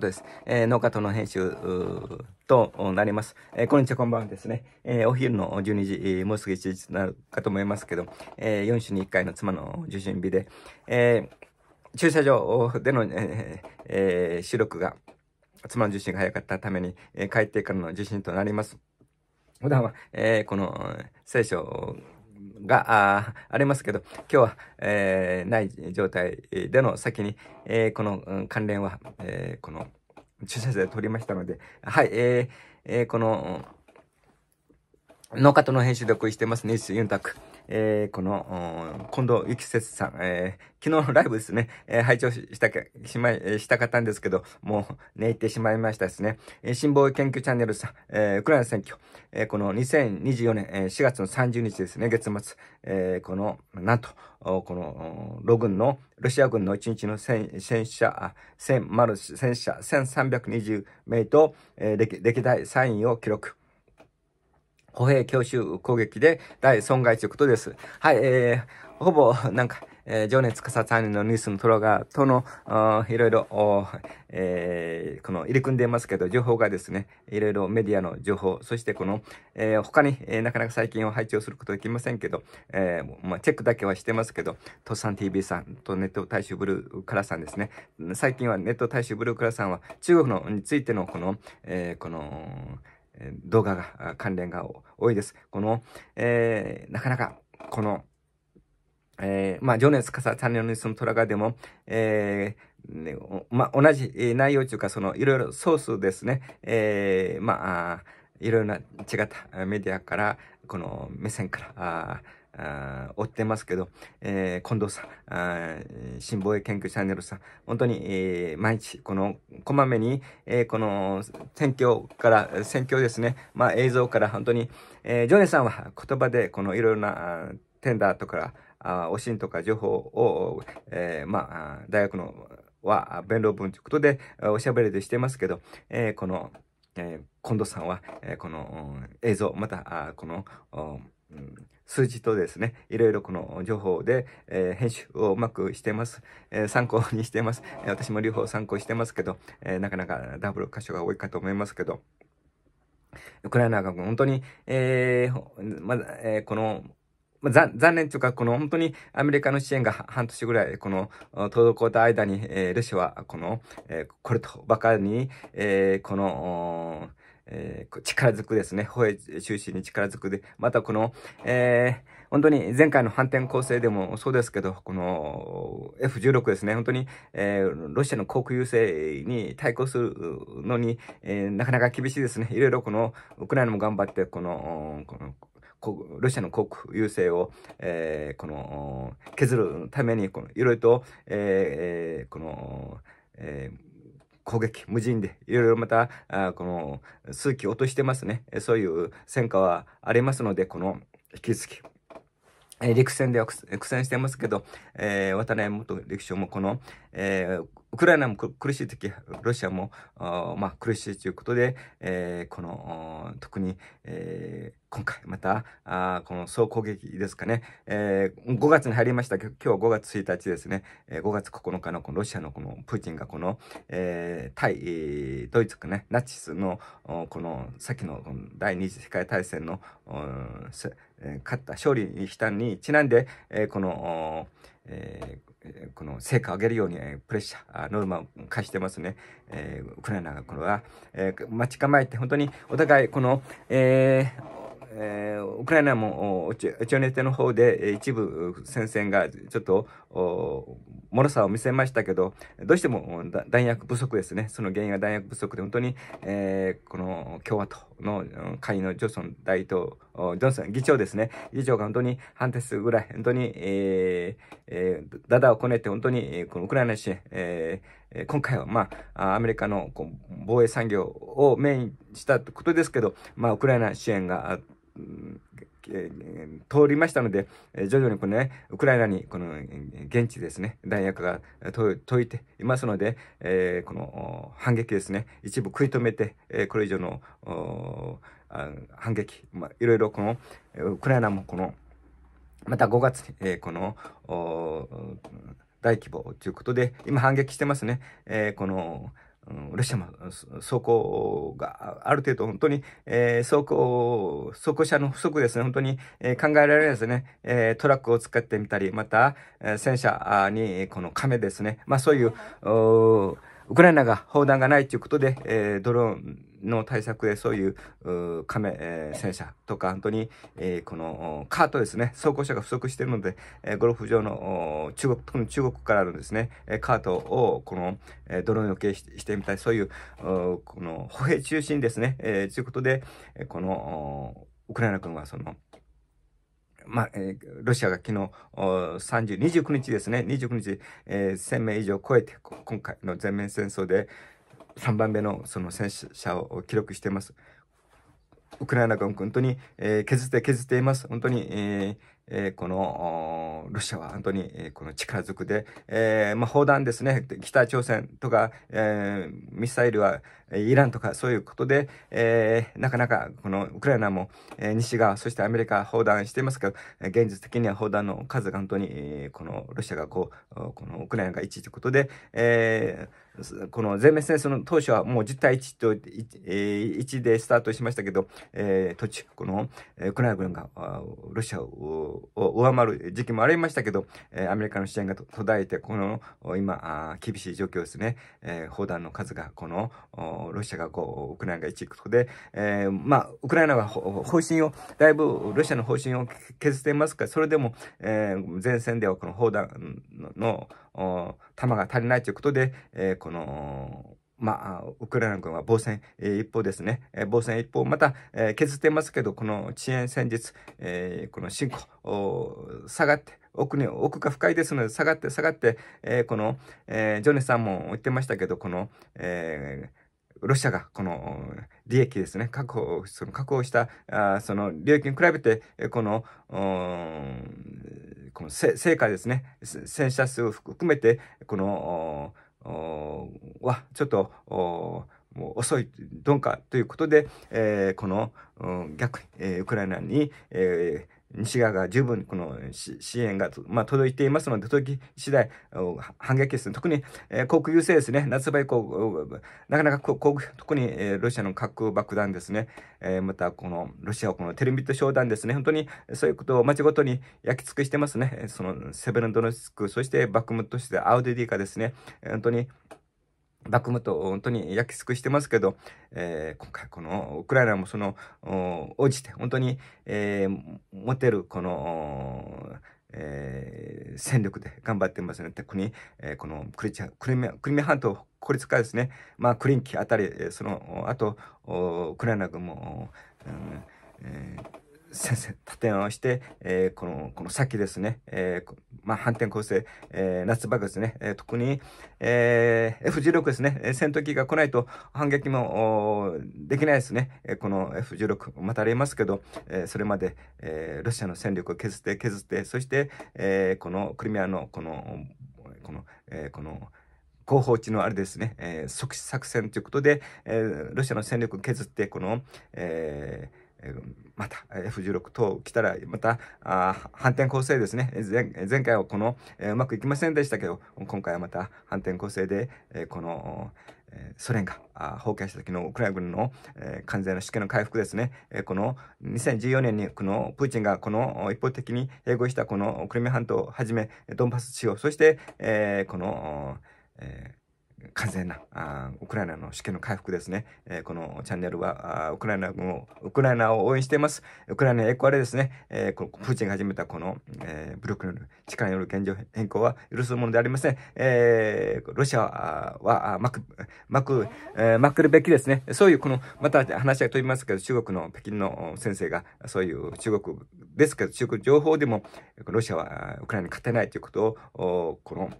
です。えー、農家との編集となります。えー、こんにちは、こんばんはですね。えー、お昼の12時、えー、もうすぐ1時になるかと思いますけど、えー、4週に1回の妻の受信日で、えー、駐車場での、えーえー、収録が、妻の受信が早かったために、えー、帰ってからの受信となります。普段は、えー、この聖書がありますけど、今日は、えー、ない状態での先に、えー、この関連は、えー、この駐車場で取りましたので、はい、えーえー、この、農家との編集でお送りしてます、ニュースユンタク。えー、この、近藤幸節さん、えー、昨日のライブですね、えー、拝聴したか、しまい、したかったんですけど、もう、寝入ってしまいましたですね。えー、新防研究チャンネルさん、えー、ウクライナ選挙、えー、この2024年、えー、4月の30日ですね、月末、えー、この、なんと、この、ロ軍の、ロシア軍の1日の戦戦車、戦、丸、戦車、1320名と、えー、歴代イ位を記録。歩兵強襲攻撃で大損害ということです。はい、えー、ほぼ、なんか、えー、情熱かさんのニュースのトロガーとの、いろいろ、えー、この入り組んでますけど、情報がですね、いろいろメディアの情報、そしてこの、えー、他に、えー、なかなか最近は配置をすることできませんけど、えー、まあ、チェックだけはしてますけど、トッサン TV さんとネット大衆ブルーカラさんですね、最近はネット大衆ブルーカラさんは中国のについてのこの、えー、この、動画が、関連が多いです。この、えー、なかなか、この、えー、まあ、情熱かさ、チャンネルにそのトラガでも、えー、ね、まあ、同じ内容というか、その、いろいろソースですね、えー、まあ、いろいろな違ったメディアから、この目線から、あ追ってますけど、えー、近藤さん、新防衛研究チャンネルさん、本当に、えー、毎日、この、こまめに、えー、この、選挙から、選挙ですね、まあ映像から本当に、えー、ジョネさんは言葉で、このいろいろな、テンダーとか、あおしんとか情報を、えー、まあ、大学の、は、弁論文ということで、おしゃべりでしてますけど、えー、この、えー、近藤さんは、えー、この、映像、また、あこの、うん、数字とですね、いろいろこの情報で、えー、編集をうまくしてます、えー、参考にしてます、え私も両方参考してますけど、えなかなかダブル箇所が多いかと思いますけど、ウクライナが本当に、えまだ、えこの、ま残念というか、この本当にアメリカの支援が半年ぐらい、この、滞った間に、えロシアは、この、えこれとばかりに、えこの、えー、力づくですね。ホエ中心に力づくで、またこの、えー、本当に前回の反転攻勢でもそうですけど、この F16 ですね、本当に、えー、ロシアの航空優勢に対抗するのに、えー、なかなか厳しいですね。いろいろこの、ウクライナも頑張って、この、このロシアの航空優勢を、えー、この削るためにこのいろいろと、えー、この、えー攻撃、無人で、いろいろまた、あこの、数機落としてますね。そういう戦果はありますので、この、引き続き、え陸戦では苦戦してますけど、えー、渡辺元陸将もこの、えーウクライナも苦しい時、ロシアも、まあ、苦しいということで、えー、この、特に、えー、今回また、あこの総攻撃ですかね、えー、5月に入りましたけど、今日5月1日ですね、えー、5月9日のこのロシアのこのプーチンがこの、えー、対、えー、ドイツかね、ナチスの、この、きの第二次世界大戦の、勝った勝利にしたにちなんで、えー、この、えー、この成果を上げるように、プレッシャー、ノルマを課してますね。えー、ウクライナがこれは、えー、待ち構えて、本当にお互い、この、えーえー、ウクライナもオチョネテの方で一部戦線がちょっと脆さを見せましたけどどうしても弾薬不足ですねその原因は弾薬不足で本当に、えー、この共和党の会のジョンソン大統領、ジョンソン議長ですね。議長が本当に半年ぐらい、本当に、えーえー、ダダをこねて、本当に、このウクライナ支援、えー、今回は、まあ、アメリカのこう防衛産業をメインしたことですけど、まあ、ウクライナ支援が、通りましたので、徐々にこのね、ウクライナにこの現地ですね、弾薬が解いていますので、えー、この反撃ですね、一部食い止めて、えこれ以上の反撃、まあ、いろいろこの、ウクライナもこの、また5月に、えー、この、大規模ということで、今反撃してますね。えー、この、うん、列車も走行がある程度本当に、えー、走行、走行車の不足ですね、本当に、えー、考えられないですね、えー、トラックを使ってみたり、また、え戦車にこの亀ですね、まあそういう、ウクライナが砲弾がないということで、えドローン、の対策でそういうカメ、えー、戦車とか本当に、えー、このカートですね装甲車が不足しているので、えー、ゴルフ場の中国特に中国からのですねカートをこの、えー、ドローンよけしてみたいそういうこの歩兵中心ですね、えー、ということでこのウクライナ軍はそのまあ、えー、ロシアが昨日3 29日ですね、29日、えー、1000名以上超えて、今回の全面戦争で、3番目のその戦車を記録しています。ウクライナ軍、本当に、えー、削って削っています。本当に、えー、えー、このロシアは本当に、えー、この力づくで、えー、まあ、砲弾ですね、北朝鮮とか、えミサイルはイランとかそういうことで、えなかなかこのウクライナも、え西側、そしてアメリカ砲弾していますけど、現実的には砲弾の数が本当に、えこのロシアがこう、このウクライナが1ということで、えこの全面戦争の当初はもう10対1と 1, 1でスタートしましたけど、え途中、このウクライナ軍がロシアをを上回る時期もありましたけど、えー、アメリカの支援が途絶えて、この今厳しい状況ですね、えー、砲弾の数が、このロシアがこう、ウクライナが1行くとで、えー、まあ、ウクライナが方針を、だいぶロシアの方針を削っていますが、それでも、えー、前線ではこの砲弾の弾が足りないということで、えー、この、まあ、ウクライナ軍は防戦、え一方ですね、え防戦一方、また、えー、削ってますけど、この遅延戦術、えー、この進行、下がって、奥に、奥が深いですので、下がって、下がって、えー、この、えー、ジョネさんも言ってましたけど、この、えー、ロシアがこの利益ですね、確保、その確保したあその利益に比べて、この、この成果ですね、戦車数を含めて、この、はちょっともう遅い鈍化ということで、えー、この、うん、逆、えー、ウクライナに、えー西側が十分この支援が、まあ、届いていますので、届き次第反撃ですね。特に、えー、航空優勢ですね。夏場以降、なかなか航空、特に、えー、ロシアの核爆弾ですね。えー、また、この、ロシアをこのテルミット商談ですね。本当にそういうことを街ごとに焼き尽くしてますね。そのセベロンドネスク、そしてバクムット市アウデディカですね。本当に、バクムト本当に焼き尽くしてますけど、えー、今回このウクライナもその応じて本当に、えー、持てるこの、えー、戦力で頑張ってますね、で特に、えー、このクリチャクリミアクリミア半島孤立化ですね、まあ、クリンキあたりそのあとウクライナ軍も、うんえー、先制立て直して、えー、このこの先ですね、えーまあ、反転攻勢、えー、夏場ですね、えー、特に、えー、F16 ですね、戦闘機が来ないと反撃もできないですね、えー、この F16、またありますけど、えー、それまで、えー、ロシアの戦力を削って削って、そして、えー、このクリミアのこの、この、えー、この、広報地のあれですね、えー、即死作戦ということで、えー、ロシアの戦力を削って、この、えー、また F16 等来たらまた反転攻勢ですね前回はこのうまくいきませんでしたけど今回はまた反転攻勢でこのソ連が崩壊した時のウクライナ軍の完全な主権の回復ですねこの2014年にこのプーチンがこの一方的に併合したこのクリミア半島をはじめドンバス地方そしてこの、えー完全なあウクライナの主権の回復ですね。えー、このチャンネルはあウクライナウクライナを応援しています。ウクライナエコアレですね。えー、このプーチンが始めたこの、えー、武力の力による現状変更は許すものでありません。えー、ロシアはまくまく、えー、まくるべきですね。そういうこのまた話が飛びますけど中国の北京の先生がそういう中国ですけど中国情報でもロシアはウクライナに勝てないということをこの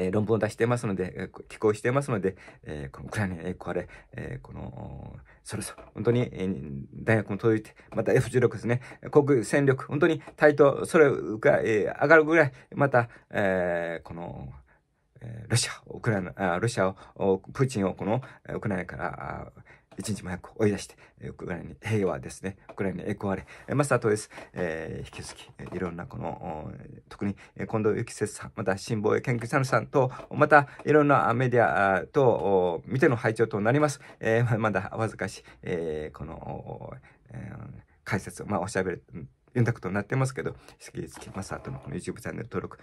え論文を出してますので、寄稿してますので、えこのウクライナへこれ、えこの、そろそろ本当に、え大学も届いて、また F16 ですね、国戦力、本当に対等、それ、え上がるぐらい、また、えこの、ロシア、ウクライナ、ロシアを、プーチンをこのウクライナから一日も早く追い出して、ウクライナに平和ですね、ウクライナに栄光あれ、スターとです、えー、引き続き、いろんなこの、特に近藤幸節さん、また新聞、研究者のさんと、またいろんなメディアと見ての拝聴となります。えー、まだわずかし、えー、この、えー、解説、まあ、おしゃべり、インタクトになってますけど、好き好きマスターとのこの YouTube チャンネル登録、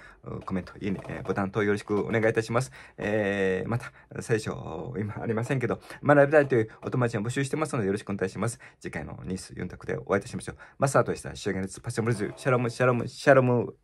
コメント、いいね、ボタン等よろしくお願いいたします。えー、また、最初、今ありませんけど、学びたいというお友達を募集してますのでよろしくお願いします。次回のニュース4択でお会いいたしましょう。マスターとした。シュガネツパションブルズ、シャロム、シャロム、シャロム。